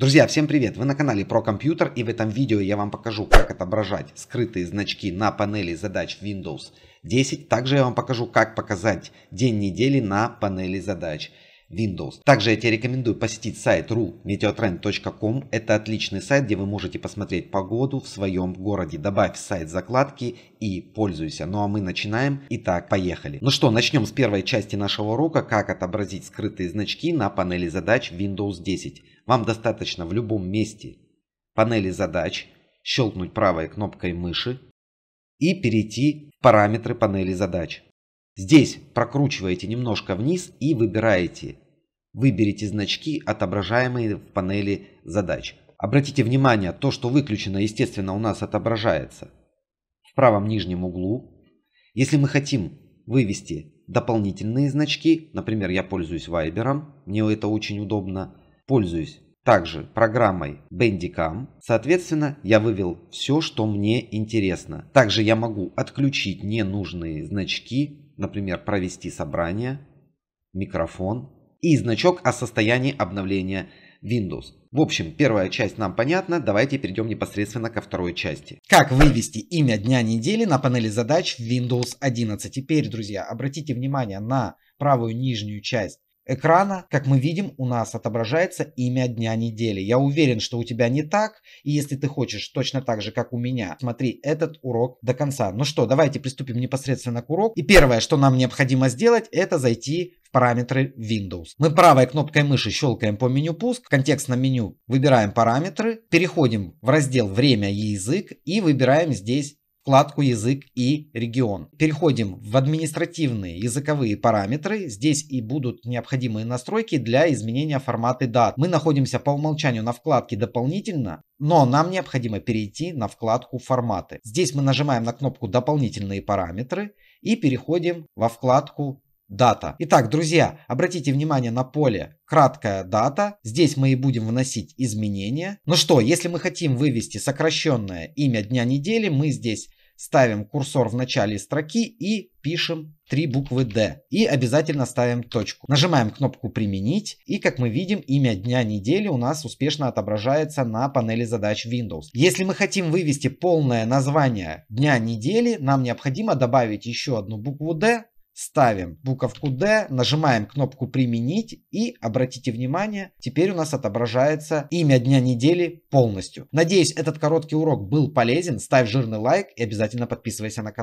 Друзья, всем привет! Вы на канале про компьютер и в этом видео я вам покажу, как отображать скрытые значки на панели задач Windows 10. Также я вам покажу, как показать день недели на панели задач. Windows. Также я тебе рекомендую посетить сайт ru.meteotrend.com. Это отличный сайт, где вы можете посмотреть погоду в своем городе. Добавь в сайт закладки и пользуйся. Ну а мы начинаем. Итак, поехали. Ну что, начнем с первой части нашего урока, как отобразить скрытые значки на панели задач Windows 10. Вам достаточно в любом месте панели задач, щелкнуть правой кнопкой мыши и перейти в параметры панели задач. Здесь прокручиваете немножко вниз и выбираете Выберите значки, отображаемые в панели задач. Обратите внимание, то, что выключено, естественно, у нас отображается в правом нижнем углу. Если мы хотим вывести дополнительные значки, например, я пользуюсь Viber, мне это очень удобно, пользуюсь также программой Bandicam. Соответственно, я вывел все, что мне интересно. Также я могу отключить ненужные значки, например, провести собрание, микрофон и значок о состоянии обновления Windows. В общем, первая часть нам понятна, давайте перейдем непосредственно ко второй части. Как вывести имя дня недели на панели задач в Windows 11. Теперь, друзья, обратите внимание на правую нижнюю часть экрана, как мы видим, у нас отображается имя дня недели. Я уверен, что у тебя не так, и если ты хочешь точно так же, как у меня, смотри этот урок до конца. Ну что, давайте приступим непосредственно к уроку. И первое, что нам необходимо сделать, это зайти параметры Windows. Мы правой кнопкой мыши щелкаем по меню пуск, в контекстном меню выбираем параметры, переходим в раздел время и язык и выбираем здесь вкладку «Язык» и «Регион». Переходим в административные языковые параметры. Здесь и будут необходимые настройки для изменения формата дат. Мы находимся по умолчанию на вкладке «Дополнительно», но нам необходимо перейти на вкладку «Форматы». Здесь мы нажимаем на кнопку «Дополнительные параметры» и переходим во вкладку дата. Итак, друзья, обратите внимание на поле краткая дата. Здесь мы и будем вносить изменения. Ну что, если мы хотим вывести сокращенное имя дня недели, мы здесь ставим курсор в начале строки и пишем три буквы D. И обязательно ставим точку. Нажимаем кнопку «Применить». И, как мы видим, имя дня недели у нас успешно отображается на панели задач Windows. Если мы хотим вывести полное название дня недели, нам необходимо добавить еще одну букву D, ставим буковку D, нажимаем кнопку «Применить» и, обратите внимание, теперь у нас отображается имя дня недели полностью. Надеюсь, этот короткий урок был полезен. Ставь жирный лайк и обязательно подписывайся на канал.